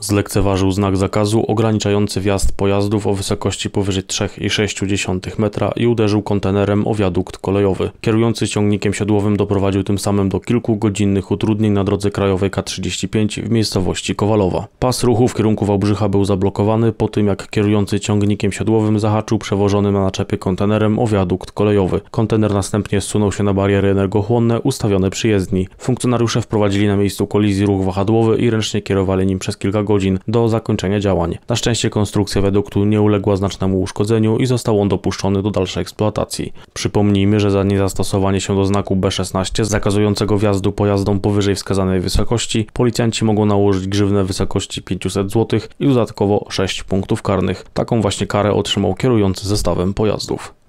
Zlekceważył znak zakazu ograniczający wjazd pojazdów o wysokości powyżej 3,6 metra i uderzył kontenerem o wiadukt kolejowy. Kierujący ciągnikiem siodłowym doprowadził tym samym do kilkugodzinnych utrudnień na drodze krajowej K35 w miejscowości Kowalowa. Pas ruchu w kierunku Wałbrzycha był zablokowany po tym, jak kierujący ciągnikiem siodłowym zahaczył przewożonym na naczepie kontenerem o wiadukt kolejowy. Kontener następnie zsunął się na bariery energochłonne ustawione przy jezdni. Funkcjonariusze wprowadzili na miejscu kolizji ruch wahadłowy i ręcznie kierowali nim przez kilka godzin do zakończenia działań. Na szczęście konstrukcja wiaduktu nie uległa znacznemu uszkodzeniu i został on dopuszczony do dalszej eksploatacji. Przypomnijmy, że za niezastosowanie się do znaku B16 zakazującego wjazdu pojazdom powyżej wskazanej wysokości, policjanci mogą nałożyć grzywnę w wysokości 500 zł i dodatkowo 6 punktów karnych. Taką właśnie karę otrzymał kierujący zestawem pojazdów.